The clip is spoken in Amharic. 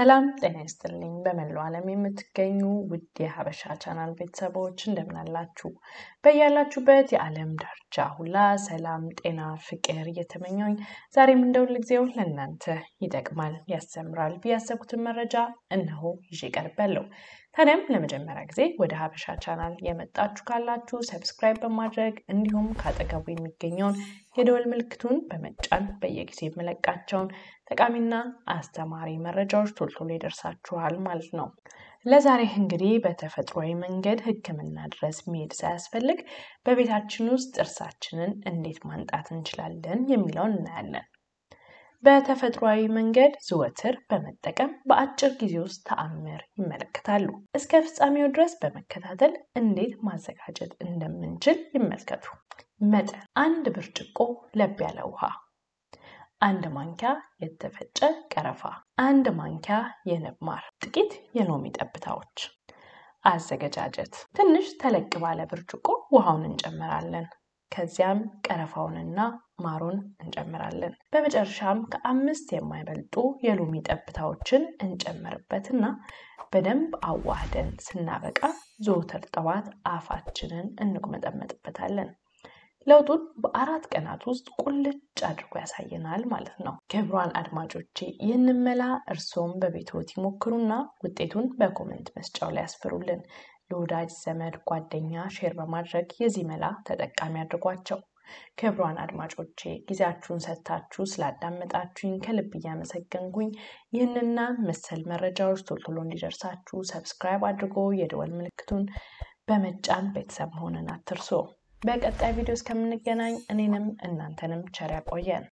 ሰላም ጤና ይስጥልኝ። በመላው ዓለም የምትገኙ ውድ የሀበሻ ቻናል ቤተሰቦች እንደምናላችሁ በያላችሁበት የዓለም ዳር ብቻ ሁላ ሰላም፣ ጤና፣ ፍቅር እየተመኘኝ ዛሬም እንደ ሁልጊዜው ለእናንተ ይጠቅማል፣ ያስተምራል ብያሰብኩትን መረጃ እነሆ ይዤ ቀርቤያለሁ። ታዲያም ለመጀመሪያ ጊዜ ወደ ሀበሻ ቻናል የመጣችሁ ካላችሁ ሰብስክራይብ በማድረግ እንዲሁም ከአጠገቡ የሚገኘውን የደወል ምልክቱን በመጫን በየጊዜ የምለቃቸውን ጠቃሚና አስተማሪ መረጃዎች ቶልቶሎ ይደርሳችኋል ማለት ነው። ለዛሬ እንግዲህ በተፈጥሯዊ መንገድ ሕክምና ድረስ መሄድ ሳያስፈልግ በቤታችን ውስጥ ጥርስ ራሳችንን እንዴት ማንጣት እንችላለን የሚለውን እናያለን። በተፈጥሯዊ መንገድ ዘወትር በመጠቀም በአጭር ጊዜ ውስጥ ተአምር ይመለከታሉ። እስከ ፍጻሜው ድረስ በመከታተል እንዴት ማዘጋጀት እንደምንችል ይመልከቱ። መጠን፣ አንድ ብርጭቆ ለብ ያለ ውሃ፣ አንድ ማንኪያ የተፈጨ ቀረፋ፣ አንድ ማንኪያ የንብ ማር፣ ጥቂት የሎሚ ጠብታዎች። አዘገጃጀት፣ ትንሽ ተለቅ ባለ ብርጭቆ ውሃውን እንጨምራለን። ከዚያም ቀረፋውንና ማሩን እንጨምራለን። በመጨረሻም ከአምስት የማይበልጡ የሎሚ ጠብታዎችን እንጨምርበትና በደንብ አዋህደን ስናበቃ ዘወትር ጠዋት አፋችንን እንቁመጠመጥበታለን። ለውጡን በአራት ቀናት ውስጥ ቁልጭ አድርጎ ያሳየናል ማለት ነው። ክቡራን አድማጮቼ ይህንን መላ እርስዎም በቤትዎት ይሞክሩና ውጤቱን በኮመንት መስጫው ላይ ያስፍሩልን። ለወዳጅ ዘመድ፣ ጓደኛ ሼር በማድረግ የዚህ መላ ተጠቃሚ አድርጓቸው። ክብሯን አድማጮቼ ጊዜያችሁን ሰጥታችሁ ስላዳመጣችሁኝ ከልብ እያመሰገንኩኝ ይህንና መሰል መረጃዎች ቶሎ ቶሎ እንዲደርሳችሁ ሰብስክራይብ አድርጎ የደወል ምልክቱን በመጫን ቤተሰብ መሆንን አትርሶ። በቀጣይ ቪዲዮ እስከምንገናኝ እኔንም እናንተንም ቸር ያቆየን።